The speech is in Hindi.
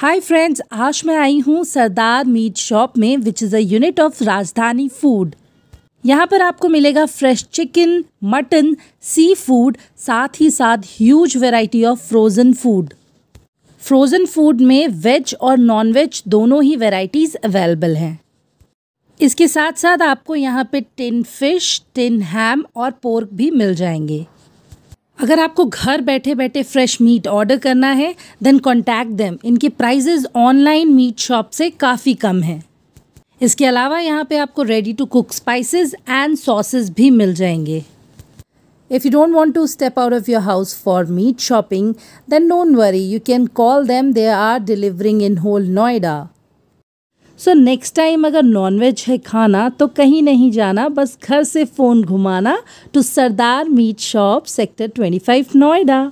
हाय फ्रेंड्स आज मैं आई हूँ सरदार मीट शॉप में which is a unit of Rajdhani food यहाँ पर आपको मिलेगा fresh chicken mutton seafood साथ ही साथ huge variety of frozen food frozen food में वेज और नॉन वेज दोनों ही वेराइटीज़ अवेलेबल हैं इसके साथ साथ आपको यहाँ पे टिन फिश टिन हैम और पोर्क भी मिल जाएंगे अगर आपको घर बैठे बैठे फ्रेश मीट ऑर्डर करना है देन कॉन्टैक्ट दैम इनके प्राइजेज ऑनलाइन मीट शॉप से काफ़ी कम हैं इसके अलावा यहाँ पे आपको ready to cook spices and sauces भी मिल जाएंगे if you don't want to step out of your house for meat shopping then don't worry you can call them they are delivering in whole Noida so next time अगर नॉनवेज है खाना तो कहीं नहीं जाना बस घर से फ़ोन घुमाना to Sardar meat shop sector 25 Noida